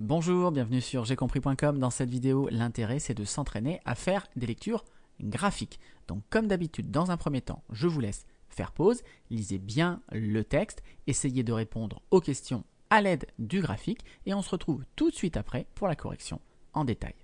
Bonjour, bienvenue sur j'ai compris.com. Dans cette vidéo, l'intérêt c'est de s'entraîner à faire des lectures graphiques. Donc comme d'habitude, dans un premier temps, je vous laisse faire pause, lisez bien le texte, essayez de répondre aux questions à l'aide du graphique et on se retrouve tout de suite après pour la correction en détail.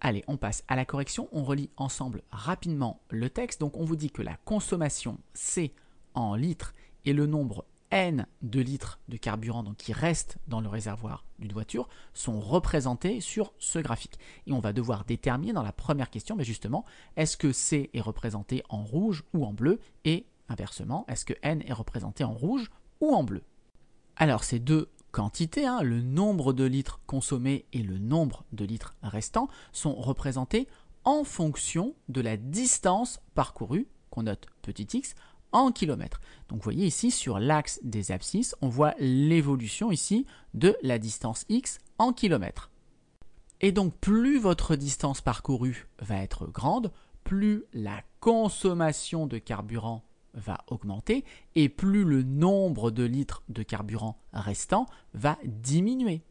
Allez, on passe à la correction. On relit ensemble rapidement le texte. Donc, on vous dit que la consommation, c'est en litres et le nombre N de litres de carburant qui restent dans le réservoir d'une voiture sont représentés sur ce graphique. Et on va devoir déterminer dans la première question, mais justement, est-ce que C est représenté en rouge ou en bleu Et inversement, est-ce que N est représenté en rouge ou en bleu Alors ces deux quantités, hein, le nombre de litres consommés et le nombre de litres restants, sont représentés en fonction de la distance parcourue, qu'on note petit x, en kilomètres. Donc vous voyez ici sur l'axe des abscisses, on voit l'évolution ici de la distance x en kilomètres. Et donc plus votre distance parcourue va être grande, plus la consommation de carburant va augmenter et plus le nombre de litres de carburant restant va diminuer.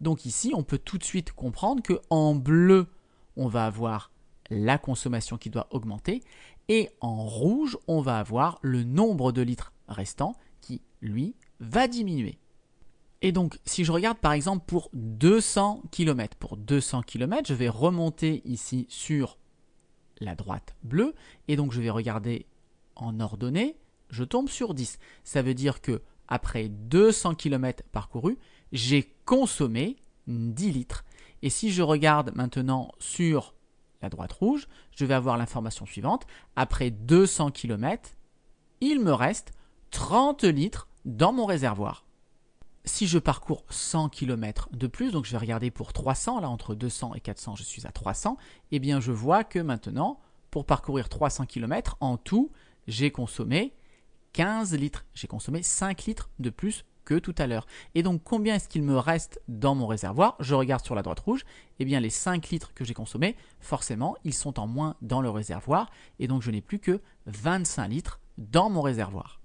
Donc ici, on peut tout de suite comprendre que en bleu, on va avoir la consommation qui doit augmenter et en rouge, on va avoir le nombre de litres restants qui, lui, va diminuer. Et donc, si je regarde par exemple pour 200 km, pour 200 km, je vais remonter ici sur la droite bleue, et donc je vais regarder en ordonnée, je tombe sur 10. Ça veut dire que après 200 km parcourus, j'ai consommé 10 litres. Et si je regarde maintenant sur la droite rouge, je vais avoir l'information suivante. Après 200 km, il me reste 30 litres dans mon réservoir. Si je parcours 100 km de plus, donc je vais regarder pour 300, là entre 200 et 400 je suis à 300, et eh bien je vois que maintenant, pour parcourir 300 km, en tout, j'ai consommé 15 litres, j'ai consommé 5 litres de plus que tout à l'heure. Et donc combien est-ce qu'il me reste dans mon réservoir Je regarde sur la droite rouge, et eh bien les 5 litres que j'ai consommés, forcément, ils sont en moins dans le réservoir, et donc je n'ai plus que 25 litres dans mon réservoir.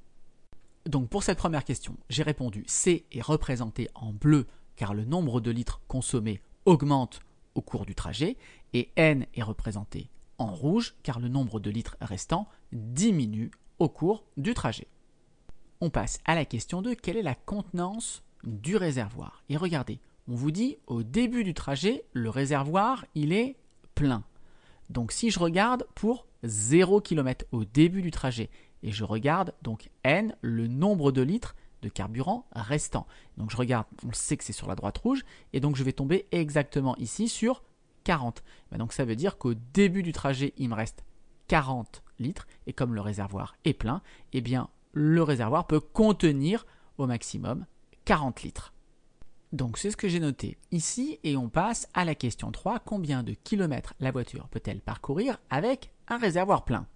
Donc pour cette première question, j'ai répondu C est représenté en bleu car le nombre de litres consommés augmente au cours du trajet, et N est représenté en rouge car le nombre de litres restants diminue au cours du trajet on passe à la question 2, quelle est la contenance du réservoir Et regardez, on vous dit au début du trajet, le réservoir, il est plein. Donc si je regarde pour 0 km au début du trajet, et je regarde donc N, le nombre de litres de carburant restant. Donc je regarde, on sait que c'est sur la droite rouge, et donc je vais tomber exactement ici sur 40. Ben donc ça veut dire qu'au début du trajet, il me reste 40 litres, et comme le réservoir est plein, eh bien le réservoir peut contenir au maximum 40 litres. Donc c'est ce que j'ai noté ici et on passe à la question 3. Combien de kilomètres la voiture peut-elle parcourir avec un réservoir plein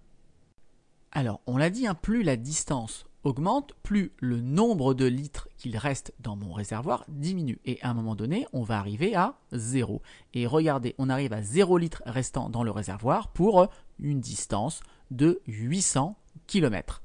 Alors on l'a dit, hein, plus la distance augmente, plus le nombre de litres qu'il reste dans mon réservoir diminue. Et à un moment donné, on va arriver à 0. Et regardez, on arrive à 0 litres restant dans le réservoir pour une distance de 800 kilomètres.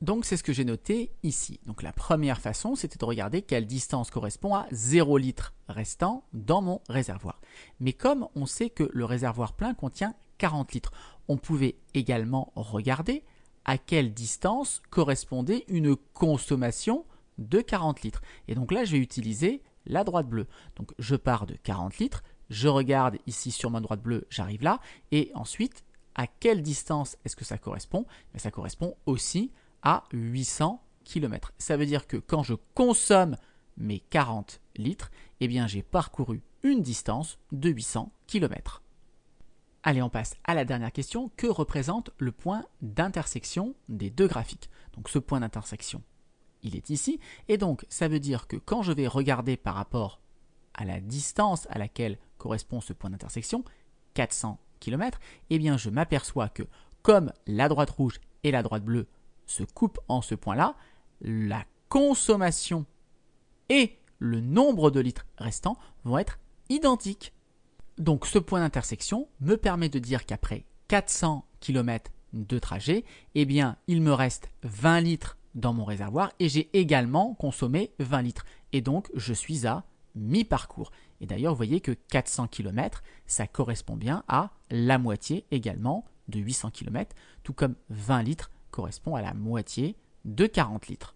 Donc c'est ce que j'ai noté ici. Donc la première façon, c'était de regarder quelle distance correspond à 0 litres restant dans mon réservoir. Mais comme on sait que le réservoir plein contient 40 litres, on pouvait également regarder à quelle distance correspondait une consommation de 40 litres. Et donc là, je vais utiliser la droite bleue. Donc je pars de 40 litres, je regarde ici sur ma droite bleue, j'arrive là, et ensuite, à quelle distance est-ce que ça correspond ben, Ça correspond aussi à 800 km. Ça veut dire que quand je consomme mes 40 litres, eh bien j'ai parcouru une distance de 800 km. Allez, on passe à la dernière question. Que représente le point d'intersection des deux graphiques Donc ce point d'intersection, il est ici. Et donc ça veut dire que quand je vais regarder par rapport à la distance à laquelle correspond ce point d'intersection, 400 km, eh bien je m'aperçois que comme la droite rouge et la droite bleue se coupe en ce point-là, la consommation et le nombre de litres restants vont être identiques. Donc ce point d'intersection me permet de dire qu'après 400 km de trajet, eh bien il me reste 20 litres dans mon réservoir et j'ai également consommé 20 litres. Et donc je suis à mi-parcours. Et d'ailleurs, vous voyez que 400 km, ça correspond bien à la moitié également de 800 km, tout comme 20 litres correspond à la moitié de 40 litres.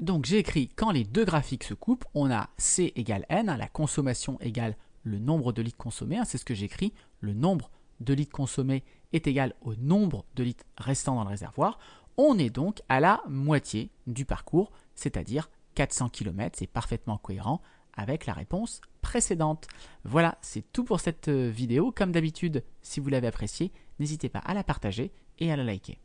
Donc j'ai écrit quand les deux graphiques se coupent, on a C égale N, hein, la consommation égale le nombre de litres consommés, hein, c'est ce que j'écris, le nombre de litres consommés est égal au nombre de litres restants dans le réservoir. On est donc à la moitié du parcours, c'est-à-dire 400 km, c'est parfaitement cohérent avec la réponse précédente. Voilà, c'est tout pour cette euh, vidéo. Comme d'habitude, si vous l'avez appréciée, n'hésitez pas à la partager et à la liker.